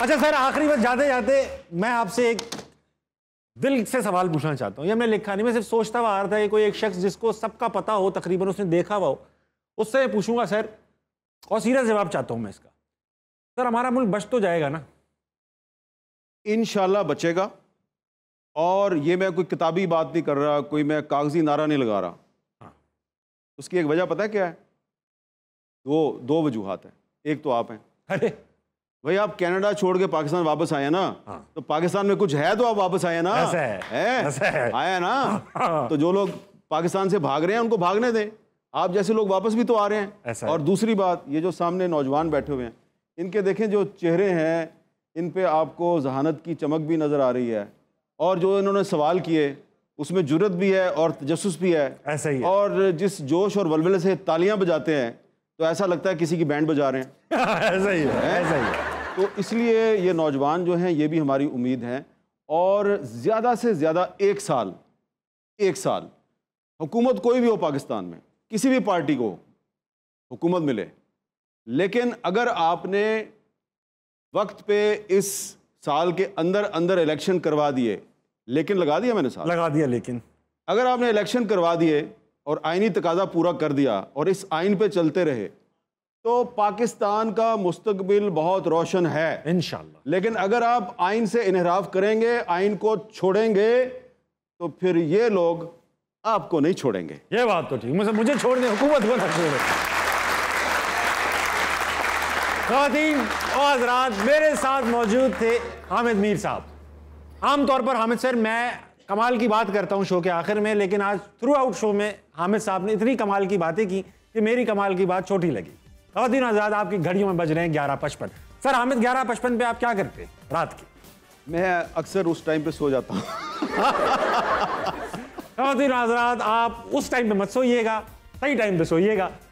अच्छा सर आखिरी बार जाते जाते मैं आपसे एक दिल से सवाल पूछना चाहता हूँ ये मैं लिखा नहीं मैं सिर्फ सोचता हुआ आ रहा था कि कोई एक शख्स जिसको सबका पता हो तकरीबन उसने देखा हुआ हो उससे मैं पूछूंगा सर और सीधा जवाब चाहता हूँ मैं इसका सर हमारा मुल्क बच तो जाएगा ना इन बचेगा और ये मैं कोई किताबी बात नहीं कर रहा कोई मैं कागजी नारा नहीं लगा रहा हाँ। उसकी एक वजह पता है क्या है दो दो वजूहत हैं एक तो आप हैं अरे भाई आप कनाडा छोड़ के पाकिस्तान वापस आए ना हाँ। तो पाकिस्तान में कुछ है तो आप वापस आए ना ऐसा है, है? ऐसा है। आया ना हाँ। तो जो लोग पाकिस्तान से भाग रहे हैं उनको भागने दें आप जैसे लोग वापस भी तो आ रहे हैं ऐसा और दूसरी बात ये जो सामने नौजवान बैठे हुए हैं इनके देखें जो चेहरे हैं इन पर आपको जहानत की चमक भी नज़र आ रही है और जो इन्होंने सवाल किए उसमें जरूरत भी है और तजस भी है ऐसा ही है। और जिस जोश और वलवले से तालियां बजाते हैं तो ऐसा लगता है किसी की बैंड बजा रहे हैं ऐसा ही है ऐसा ही है तो इसलिए ये नौजवान जो हैं ये भी हमारी उम्मीद हैं और ज़्यादा से ज़्यादा एक साल एक साल हुकूमत कोई भी हो पाकिस्तान में किसी भी पार्टी को हुकूमत मिले लेकिन अगर आपने वक्त पे इस साल के अंदर अंदर इलेक्शन करवा दिए लेकिन लगा दिया मैंने साल लगा दिया लेकिन अगर आपने इलेक्शन करवा दिए और आइनी तकाजा पूरा कर दिया और इस आइन पे चलते रहे तो पाकिस्तान का मुस्तबिल बहुत रोशन है इन लेकिन अगर आप आइन से इनहराफ करेंगे आइन को छोड़ेंगे तो फिर ये लोग आपको नहीं छोड़ेंगे ये बात तो ठीक मुझे मुझे छोड़ने हुकूमत को ना खातिन और हजरात मेरे साथ मौजूद थे हामिद मीर साहब आमतौर पर हामिद सर मैं कमाल की बात करता हूँ शो के आखिर में लेकिन आज थ्रू आउट शो में हामिद साहब ने इतनी कमाल की बातें की कि मेरी कमाल की बात छोटी लगी खातन आज़ाद आपकी घड़ियों में बज रहे हैं ग्यारह पचपन सर हामिद ग्यारह पचपन पे आप क्या करते हैं रात के मैं अक्सर उस टाइम पे सो जाता हूँ खातन हाँ, आज़ाद आप उस टाइम पे मत सोइएगा सही टाइम पे सोइएगा